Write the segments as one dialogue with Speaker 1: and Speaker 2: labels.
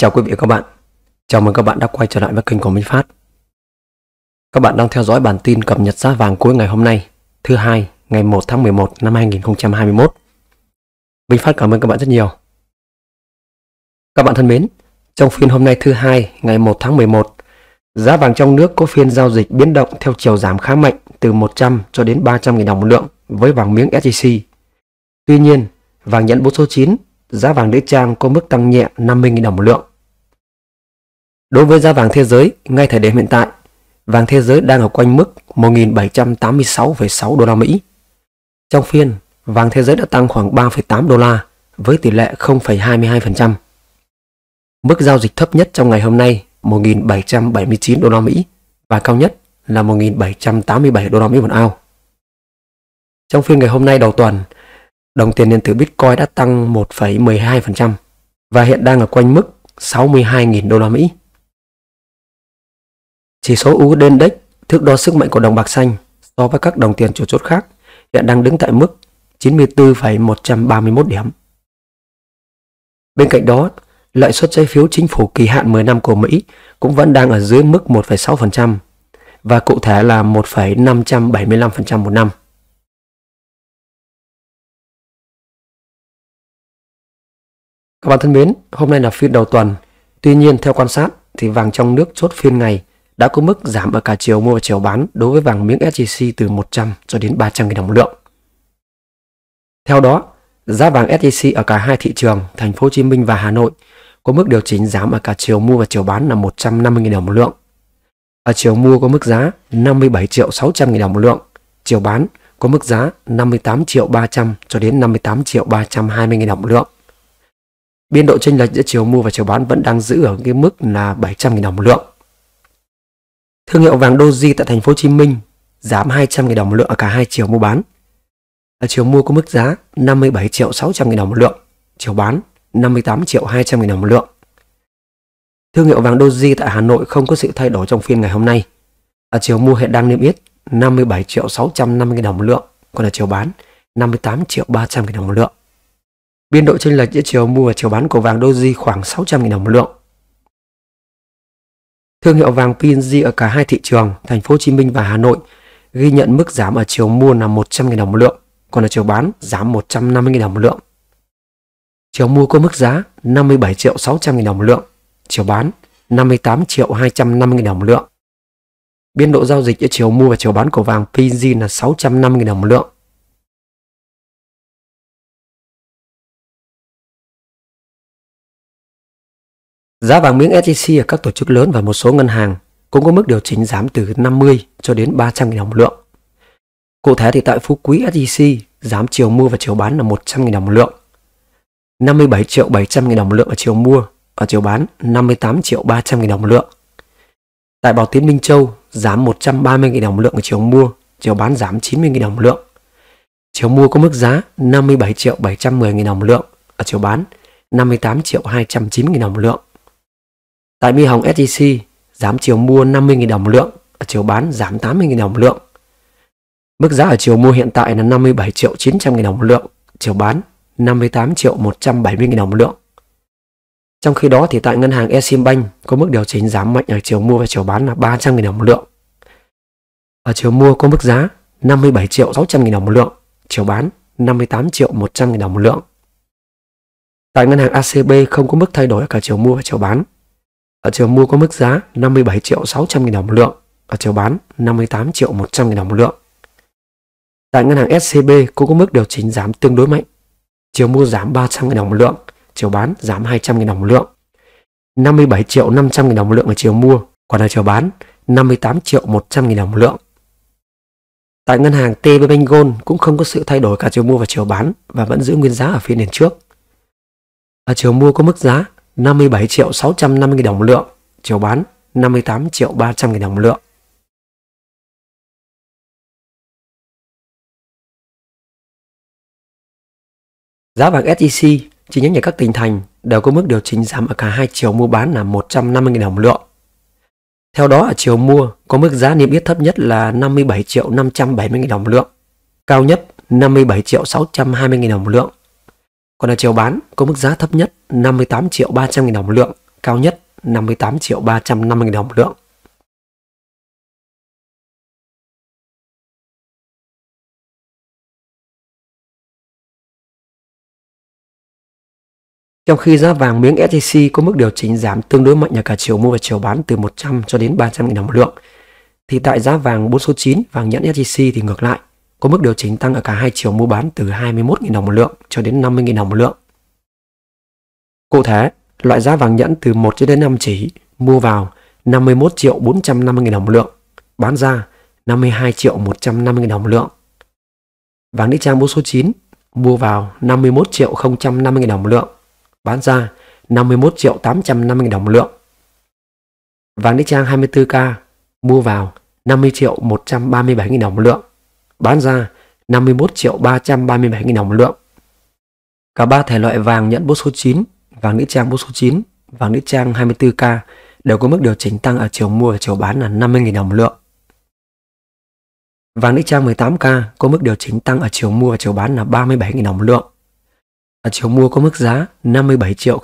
Speaker 1: chào quý vị và các bạn. Chào mừng các bạn đã quay trở lại với kênh của Minh Phát. Các bạn đang theo dõi bản tin cập nhật giá vàng cuối ngày hôm nay, thứ hai, ngày 1 tháng 11 năm 2021. Minh Phát cảm ơn các bạn rất nhiều. Các bạn thân mến, trong phiên hôm nay thứ hai, ngày 1 tháng 11, giá vàng trong nước có phiên giao dịch biến động theo chiều giảm khá mạnh từ 100 cho đến 300 000 đồng một lượng với vàng miếng SJC. Tuy nhiên, vàng nhẫn số 9 giá vàng nữ trang có mức tăng nhẹ 50.000 đồng một lượng Đối với giá vàng thế giới, ngay thời điểm hiện tại, vàng thế giới đang ở quanh mức 1.786,6 đô la Mỹ. Trong phiên, vàng thế giới đã tăng khoảng 3,8 đô la với tỷ lệ 0,22%. Mức giao dịch thấp nhất trong ngày hôm nay 1.779 đô la Mỹ và cao nhất là 1.787 đô la Mỹ một ao. Trong phiên ngày hôm nay đầu tuần, đồng tiền điện tử Bitcoin đã tăng 1,12% và hiện đang ở quanh mức 62.000 đô la Mỹ. Chỉ số USD Index, thước đo sức mạnh của đồng bạc xanh so với các đồng tiền chủ chốt khác, hiện đang đứng tại mức 94,131 điểm. Bên cạnh đó, lợi suất trái phiếu chính phủ kỳ hạn 10 năm của Mỹ cũng vẫn đang ở dưới mức 1,6% và cụ thể là 1,575% một năm. Các bạn thân mến, hôm nay là phiên đầu tuần. Tuy nhiên theo quan sát thì vàng trong nước chốt phiên ngày đã có mức giảm ở cả chiều mua và chiều bán đối với vàng miếng SJC từ 100 cho đến 300 nghìn đồng một lượng. Theo đó, giá vàng SJC ở cả hai thị trường, thành phố Hồ Chí Minh và Hà Nội có mức điều chỉnh giảm ở cả chiều mua và chiều bán là 150 nghìn đồng một lượng. Ở chiều mua có mức giá 57 triệu 600 nghìn đồng một lượng, chiều bán có mức giá 58 triệu 300 cho đến 58 triệu 320 nghìn đồng một lượng. Biên độ chênh lệch giữa chiều mua và chiều bán vẫn đang giữ ở cái mức là 700 nghìn đồng một lượng. Thương hiệu vàng Doji tại thành phố Hồ Chí Minh giảm 200 000 đồng một lượng ở à, cả hai chiều mua bán. Ở chiều mua có mức giá 57 triệu 600 000 đồng một lượng, chiều bán 58 triệu 200 000 đồng một lượng. Thương hiệu vàng Doji tại Hà Nội không có sự thay đổi trong phiên ngày hôm nay. Ở chiều mua hiện đang niêm yết 57 triệu 650 000 đồng một lượng, còn ở chiều bán 58 triệu 300 000 đồng một lượng. Biên độ chênh lệch giữa chiều mua và chiều bán của vàng Doji khoảng 600 000 đồng một lượng. Thương hiệu vàng PNG ở cả hai thị trường, thành phố Hồ Chí Minh và Hà Nội, ghi nhận mức giảm ở chiều mua là 100.000 đồng một lượng, còn ở chiều bán giảm 150.000 đồng một lượng. Chiều mua có mức giá 57 triệu 600 000 đồng một lượng, chiều bán 58 triệu 250 000 đồng một lượng. Biên độ giao dịch giữa chiều mua và chiều bán của vàng PG là 650 000 đồng một lượng. Giá vàng miếng SJC e ở các tổ chức lớn và một số ngân hàng cũng có mức điều chỉnh giảm từ 50 cho đến 300 000 đồng một lượng. Cụ thể thì tại Phú Quý SJC e giảm chiều mua và chiều bán là 100 000 đồng một lượng. 57 triệu 700 000 đồng một lượng ở chiều mua, ở chiều bán 58 triệu 300 000 đồng một lượng. Tại Bảo Tiến Minh Châu giảm 130 000 đồng một lượng ở chiều mua, chiều bán giảm 90 000 đồng một lượng. Chiều mua có mức giá 57 triệu 710 000 đồng một lượng, ở chiều bán 58 triệu 290 000 đồng một lượng. Tại Mi Hồng SJC, giảm chiều mua 50.000 đồng lượng, ở chiều bán giảm 80.000 đồng lượng. Mức giá ở chiều mua hiện tại là 57 triệu 900 000 đồng một lượng, chiều bán 58 triệu 170 000 đồng một lượng. Trong khi đó thì tại ngân hàng Eximbank có mức điều chỉnh giảm mạnh ở chiều mua và chiều bán là 300 000 đồng một lượng. Ở chiều mua có mức giá 57 triệu 600 000 đồng một lượng, chiều bán 58 triệu 100 000 đồng một lượng. Tại ngân hàng ACB không có mức thay đổi ở cả chiều mua và chiều bán, ở chiều mua có mức giá 57 triệu 600 nghìn đồng một lượng, ở chiều bán 58 triệu 100 nghìn đồng một lượng. Tại ngân hàng SCB cũng có mức điều chỉnh giảm tương đối mạnh. Chiều mua giảm 300 nghìn đồng một lượng, chiều bán giảm 200 nghìn đồng một lượng. 57 triệu 500 nghìn đồng một lượng ở chiều mua, còn ở chiều bán 58 triệu 100 nghìn đồng một lượng. Tại ngân hàng TB Bank Gold cũng không có sự thay đổi cả chiều mua và chiều bán và vẫn giữ nguyên giá ở phiên liền trước. Ở chiều mua có mức giá 57 triệu 650 000 đồng một lượng, chiều bán 58 triệu 300 000 đồng một lượng. Giá vàng SJC e chi nhánh nhà các tỉnh thành đều có mức điều chỉnh giảm ở cả hai chiều mua bán là 150.000 đồng một lượng. Theo đó ở chiều mua có mức giá niêm yết thấp nhất là 57 triệu 570.000 đồng một lượng, cao nhất 57 triệu 620.000 đồng một lượng. Còn ở chiều bán có mức giá thấp nhất 58 triệu 300 nghìn đồng một lượng, cao nhất 58 triệu 350 nghìn đồng một lượng. Trong khi giá vàng miếng SJC có mức điều chỉnh giảm tương đối mạnh ở cả chiều mua và chiều bán từ 100 cho đến 300 nghìn đồng một lượng, thì tại giá vàng 4 số 9 vàng nhẫn SJC thì ngược lại, có mức điều chỉnh tăng ở cả hai chiều mua bán từ 21.000 đồng một lượng cho đến 50.000 đồng một lượng. Cụ thể, loại giá vàng nhẫn từ 1 cho đến 5 chỉ mua vào 51 triệu 450 000 đồng một lượng, bán ra 52 triệu 150 000 đồng một lượng. Vàng nữ trang bố số 9 mua vào 51 triệu 050 000 đồng một lượng, bán ra 51 triệu 850 000 đồng một lượng. Vàng nữ trang 24K mua vào 50 triệu 137 000 đồng một lượng, bán ra 51 triệu 337 nghìn đồng một lượng. Cả ba thể loại vàng nhẫn bốt số 9, vàng nữ trang bốt số 9, vàng nữ trang 24K đều có mức điều chỉnh tăng ở chiều mua và chiều bán là 50 nghìn đồng một lượng. Vàng nữ trang 18K có mức điều chỉnh tăng ở chiều mua và chiều bán là 37 nghìn đồng một lượng. Ở chiều mua có mức giá 57 triệu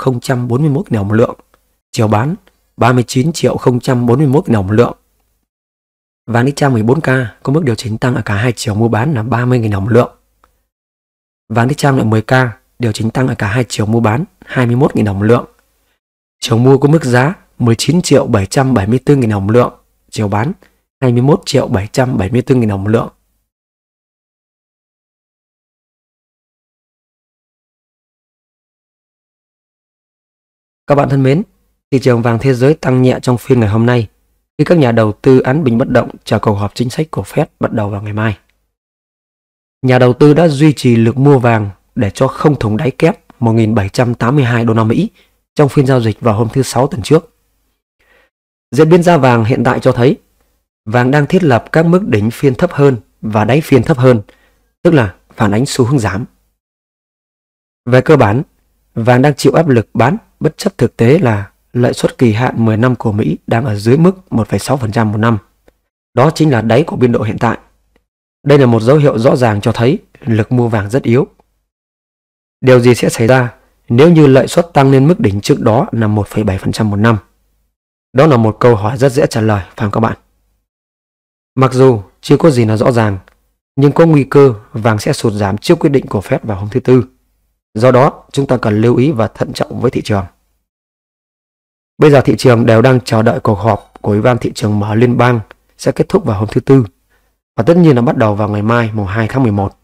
Speaker 1: 041 đồng một lượng, chiều bán 39 triệu 041 đồng một lượng. Vàng Nica 14K có mức điều chỉnh tăng ở cả hai chiều mua bán là 30.000 đồng một lượng. Vàng ni-trang loại 10K điều chỉnh tăng ở cả hai chiều mua bán 21.000 đồng một lượng. Chiều mua có mức giá 19 triệu 774 nghìn đồng một lượng, chiều bán 21 triệu 774 nghìn đồng một lượng. Các bạn thân mến, thị trường vàng thế giới tăng nhẹ trong phiên ngày hôm nay khi các nhà đầu tư án bình bất động chờ cuộc họp chính sách của Fed bắt đầu vào ngày mai. Nhà đầu tư đã duy trì lực mua vàng để cho không thủng đáy kép 1.782 đô la Mỹ trong phiên giao dịch vào hôm thứ Sáu tuần trước. Diễn biến giá vàng hiện tại cho thấy vàng đang thiết lập các mức đỉnh phiên thấp hơn và đáy phiên thấp hơn, tức là phản ánh xu hướng giảm. Về cơ bản, vàng đang chịu áp lực bán bất chấp thực tế là lợi suất kỳ hạn 10 năm của Mỹ đang ở dưới mức 1,6% một năm. Đó chính là đáy của biên độ hiện tại. Đây là một dấu hiệu rõ ràng cho thấy lực mua vàng rất yếu. Điều gì sẽ xảy ra nếu như lợi suất tăng lên mức đỉnh trước đó là 1,7% một năm? Đó là một câu hỏi rất dễ trả lời, phải không các bạn? Mặc dù chưa có gì là rõ ràng, nhưng có nguy cơ vàng sẽ sụt giảm trước quyết định của Fed vào hôm thứ Tư. Do đó, chúng ta cần lưu ý và thận trọng với thị trường. Bây giờ thị trường đều đang chờ đợi cuộc họp của Ủy ban thị trường mở liên bang sẽ kết thúc vào hôm thứ Tư và tất nhiên là bắt đầu vào ngày mai mùng 2 tháng 11.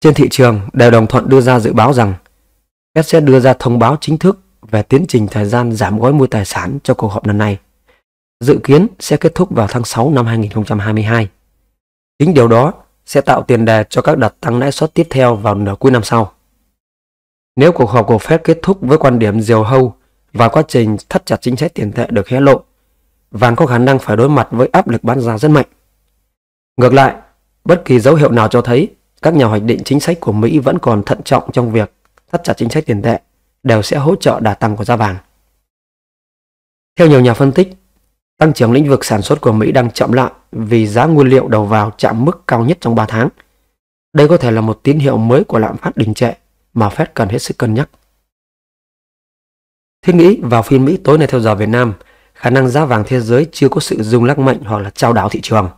Speaker 1: Trên thị trường đều đồng thuận đưa ra dự báo rằng Fed sẽ đưa ra thông báo chính thức về tiến trình thời gian giảm gói mua tài sản cho cuộc họp lần này. Dự kiến sẽ kết thúc vào tháng 6 năm 2022. Chính điều đó sẽ tạo tiền đề cho các đợt tăng lãi suất tiếp theo vào nửa cuối năm sau. Nếu cuộc họp của Fed kết thúc với quan điểm diều hâu và quá trình thắt chặt chính sách tiền tệ được hé lộ, vàng có khả năng phải đối mặt với áp lực bán ra rất mạnh. Ngược lại, bất kỳ dấu hiệu nào cho thấy các nhà hoạch định chính sách của Mỹ vẫn còn thận trọng trong việc thắt chặt chính sách tiền tệ đều sẽ hỗ trợ đà tăng của giá vàng. Theo nhiều nhà phân tích, tăng trưởng lĩnh vực sản xuất của Mỹ đang chậm lại vì giá nguyên liệu đầu vào chạm mức cao nhất trong 3 tháng. Đây có thể là một tín hiệu mới của lạm phát đình trệ mà Fed cần hết sức cân nhắc. Thiết nghĩ vào phiên Mỹ tối nay theo giờ Việt Nam, khả năng giá vàng thế giới chưa có sự rung lắc mạnh hoặc là trao đảo thị trường.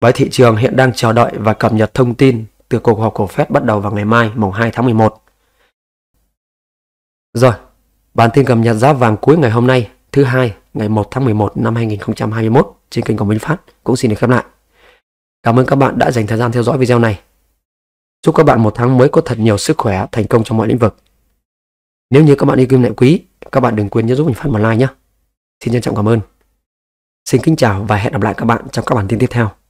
Speaker 1: Bởi thị trường hiện đang chờ đợi và cập nhật thông tin từ cuộc họp của Fed bắt đầu vào ngày mai mùng 2 tháng 11. Rồi, bản tin cập nhật giá vàng cuối ngày hôm nay, thứ hai, ngày 1 tháng 11 năm 2021 trên kênh của Minh Phát cũng xin được khép lại. Cảm ơn các bạn đã dành thời gian theo dõi video này. Chúc các bạn một tháng mới có thật nhiều sức khỏe, thành công trong mọi lĩnh vực. Nếu như các bạn yêu kim lại quý, các bạn đừng quên nhớ giúp mình phát một like nhé. Xin trân trọng cảm ơn. Xin kính chào và hẹn gặp lại các bạn trong các bản tin tiếp theo.